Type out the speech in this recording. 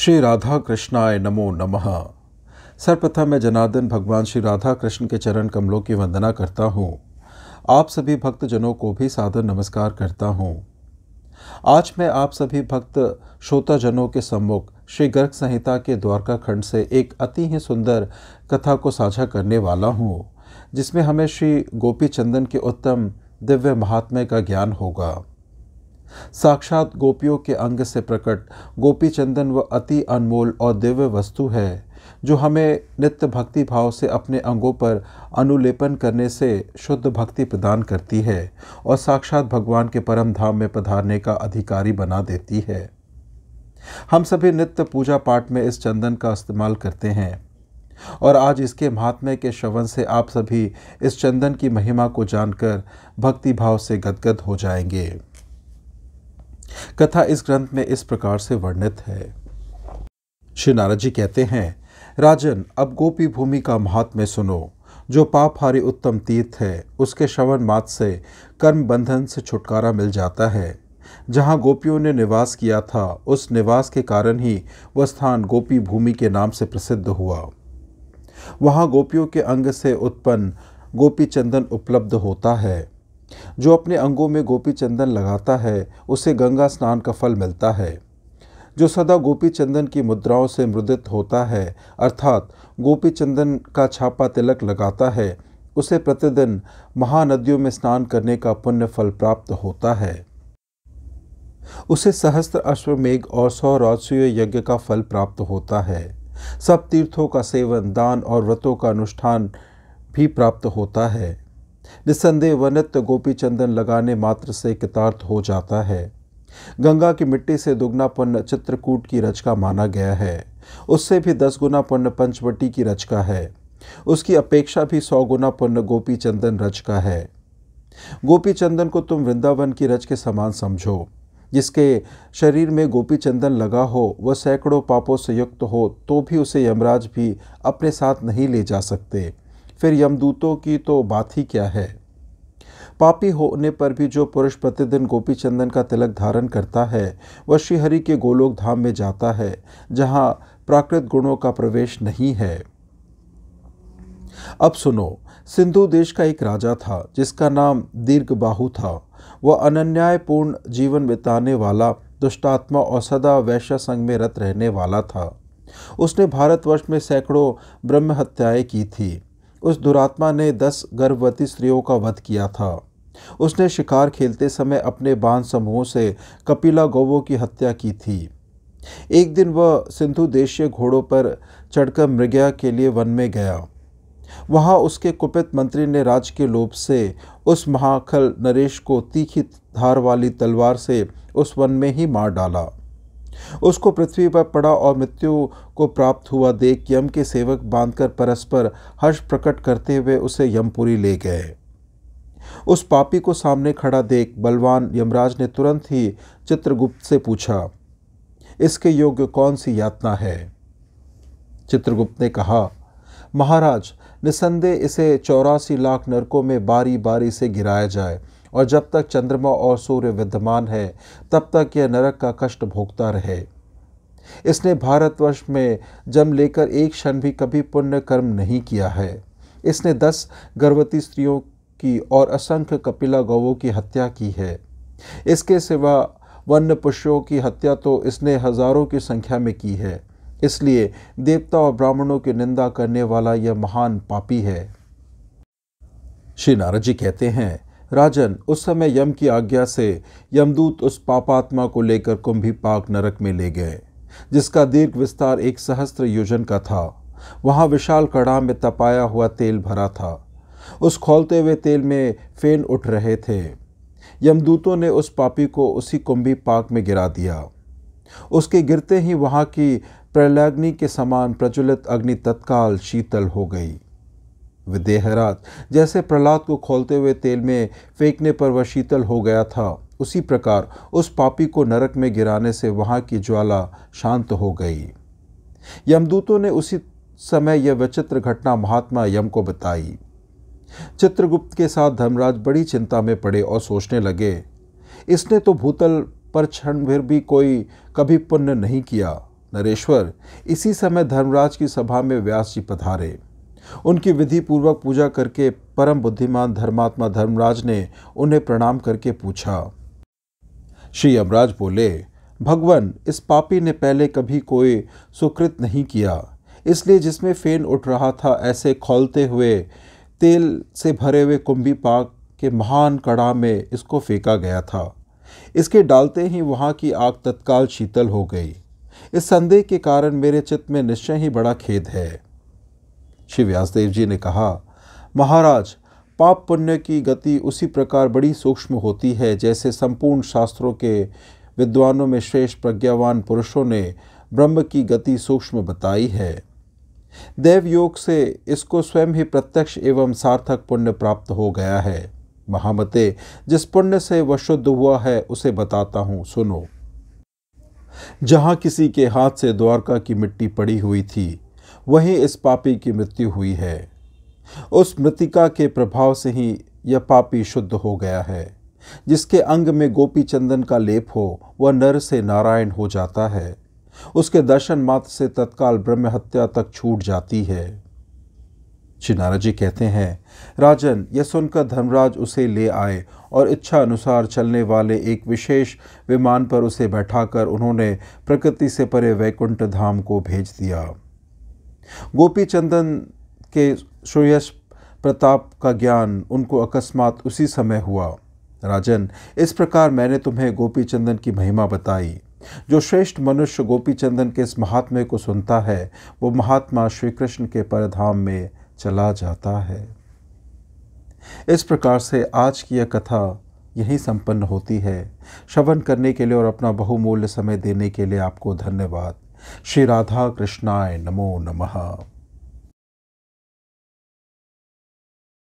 श्री राधा कृष्णाय नमो नमः सर्वप्रथम मैं जनार्दन भगवान श्री राधा कृष्ण के चरण कमलों की वंदना करता हूँ आप सभी भक्तजनों को भी सादर नमस्कार करता हूँ आज मैं आप सभी भक्त श्रोताजनों के सम्मुख श्री गर्ग संहिता के द्वारका खंड से एक अति ही सुंदर कथा को साझा करने वाला हूँ जिसमें हमें श्री गोपी चंदन के उत्तम दिव्य महात्म्य का ज्ञान होगा साक्षात गोपियों के अंग से प्रकट गोपी चंदन वह अति अनमोल और दिव्य वस्तु है जो हमें नित्य भक्ति भाव से अपने अंगों पर अनुलेपन करने से शुद्ध भक्ति प्रदान करती है और साक्षात भगवान के परम धाम में पधारने का अधिकारी बना देती है हम सभी नित्य पूजा पाठ में इस चंदन का इस्तेमाल करते हैं और आज इसके महात्म्य के श्रवण से आप सभी इस चंदन की महिमा को जानकर भक्ति भाव से गदगद हो जाएंगे कथा इस ग्रंथ में इस प्रकार से वर्णित है श्री नारद जी कहते हैं राजन अब गोपी भूमि का महात्म्य सुनो जो पापहारी उत्तम तीर्थ है उसके श्रवण मात्र से कर्म बंधन से छुटकारा मिल जाता है जहाँ गोपियों ने निवास किया था उस निवास के कारण ही वह स्थान गोपी भूमि के नाम से प्रसिद्ध हुआ वहाँ गोपियों के अंग से उत्पन्न गोपी चंदन उपलब्ध होता है जो अपने अंगों में गोपी चंदन लगाता है उसे गंगा स्नान का फल मिलता है जो सदा गोपी चंदन की मुद्राओं से मुद्रित होता है अर्थात गोपी चंदन का छापा तिलक लगाता है उसे प्रतिदिन महानदियों में स्नान करने का पुण्य फल प्राप्त होता है उसे सहस्त्र अश्वमेघ और सौ यज्ञ का फल प्राप्त होता है सब तीर्थों का सेवन दान और व्रतों का अनुष्ठान भी प्राप्त होता है निसंदेह वनित गोपी चंदन लगाने मात्र से कृतार्थ हो जाता है गंगा की मिट्टी से पन्न चित्रकूट की रच का माना गया है उससे भी दस गुना पन्न पंचवटी की रच का है उसकी अपेक्षा भी सौ गुना पन्न गोपी चंदन रच का है गोपी चंदन को तुम वृंदावन की रच के समान समझो जिसके शरीर में गोपी चंदन लगा हो वह सैकड़ों पापों से युक्त हो तो भी उसे यमराज भी अपने साथ नहीं ले जा सकते फिर यमदूतों की तो बात ही क्या है पापी होने पर भी जो पुरुष प्रतिदिन गोपी चंदन का तिलक धारण करता है वह श्रीहरि के गोलोक धाम में जाता है जहाँ प्राकृत गुणों का प्रवेश नहीं है अब सुनो सिंधु देश का एक राजा था जिसका नाम दीर्घबाहु था वह अनन्यायपूर्ण जीवन बिताने वाला दुष्टात्मा और सदा वैश्य संघ में रत रहने वाला था उसने भारतवर्ष में सैकड़ों ब्रह्म हत्याएं की थी उस दुरात्मा ने दस गर्भवती स्त्रियों का वध किया था उसने शिकार खेलते समय अपने बांध समूह से कपिला गौवों की हत्या की थी एक दिन वह सिंधु देशीय घोड़ों पर चढ़कर मृगया के लिए वन में गया वहाँ उसके कुपित मंत्री ने राज के लोभ से उस महाखल नरेश को तीखी धार वाली तलवार से उस वन में ही मार डाला उसको पृथ्वी पर पड़ा और मृत्यु को प्राप्त हुआ देख यम के सेवक बांधकर परस्पर हर्ष प्रकट करते हुए उसे यमपुरी ले गए उस पापी को सामने खड़ा देख बलवान यमराज ने तुरंत ही चित्रगुप्त से पूछा इसके योग्य कौन सी यातना है चित्रगुप्त ने कहा महाराज निसंदेह इसे चौरासी लाख नरकों में बारी बारी से गिराया जाए और जब तक चंद्रमा और सूर्य विद्यमान है तब तक यह नरक का कष्ट भोगता रहे इसने भारतवर्ष में जन्म लेकर एक क्षण भी कभी पुण्य कर्म नहीं किया है इसने दस गर्भवती स्त्रियों की और असंख्य कपिला गौवों की हत्या की है इसके सिवा वन्य पशुओं की हत्या तो इसने हजारों की संख्या में की है इसलिए देवता और ब्राह्मणों की निंदा करने वाला यह महान पापी है श्री नारद जी कहते हैं राजन उस समय यम की आज्ञा से यमदूत उस पापात्मा को लेकर कुंभी पाक नरक में ले गए जिसका दीर्घ विस्तार एक सहस्त्र योजन का था वहाँ विशाल कड़ा में तपाया हुआ तेल भरा था उस खोलते हुए तेल में फेन उठ रहे थे यमदूतों ने उस पापी को उसी कुंभी पाक में गिरा दिया उसके गिरते ही वहाँ की प्रलग्नि के समान प्रज्वलित अग्नि तत्काल शीतल हो गई विदेहरात जैसे प्रहलाद को खोलते हुए तेल में फेंकने पर वह शीतल हो गया था उसी प्रकार उस पापी को नरक में गिराने से वहाँ की ज्वाला शांत हो गई यमदूतों ने उसी समय यह विचित्र घटना महात्मा यम को बताई चित्रगुप्त के साथ धर्मराज बड़ी चिंता में पड़े और सोचने लगे इसने तो भूतल पर क्षण भर भी कोई कभी पुण्य नहीं किया नरेश्वर इसी समय धर्मराज की सभा में व्यास जी पधारे उनकी विधि पूर्वक पूजा करके परम बुद्धिमान धर्मात्मा धर्मराज ने उन्हें प्रणाम करके पूछा श्री यमराज बोले भगवान इस पापी ने पहले कभी कोई सुकृत नहीं किया इसलिए जिसमें फेन उठ रहा था ऐसे खोलते हुए तेल से भरे हुए कुंभी पाक के महान कड़ा में इसको फेंका गया था इसके डालते ही वहाँ की आग तत्काल शीतल हो गई इस संदेह के कारण मेरे चित्त में निश्चय ही बड़ा खेद है श्री व्यासदेव जी ने कहा महाराज पाप पुण्य की गति उसी प्रकार बड़ी सूक्ष्म होती है जैसे संपूर्ण शास्त्रों के विद्वानों में श्रेष्ठ प्रज्ञावान पुरुषों ने ब्रह्म की गति सूक्ष्म बताई है देव योग से इसको स्वयं ही प्रत्यक्ष एवं सार्थक पुण्य प्राप्त हो गया है महामते जिस पुण्य से वह शुद्ध हुआ है उसे बताता हूँ सुनो जहाँ किसी के हाथ से द्वारका की मिट्टी पड़ी हुई थी वहीं इस पापी की मृत्यु हुई है उस मृतिका के प्रभाव से ही यह पापी शुद्ध हो गया है जिसके अंग में गोपी चंदन का लेप हो वह नर से नारायण हो जाता है उसके दर्शन मात्र से तत्काल ब्रह्म हत्या तक छूट जाती है श्री नारद जी कहते हैं राजन यह सुनकर धर्मराज उसे ले आए और इच्छा अनुसार चलने वाले एक विशेष विमान पर उसे बैठाकर उन्होंने प्रकृति से परे वैकुंठ धाम को भेज दिया गोपी चंदन के श्रेयस प्रताप का ज्ञान उनको अकस्मात उसी समय हुआ राजन इस प्रकार मैंने तुम्हें गोपी चंदन की महिमा बताई जो श्रेष्ठ मनुष्य गोपी चंदन के इस महात्म्य को सुनता है वो महात्मा श्री कृष्ण के परधाम में चला जाता है इस प्रकार से आज की यह कथा यही संपन्न होती है श्रवण करने के लिए और अपना बहुमूल्य समय देने के लिए आपको धन्यवाद श्री राधा कृष्णाय नमो नमः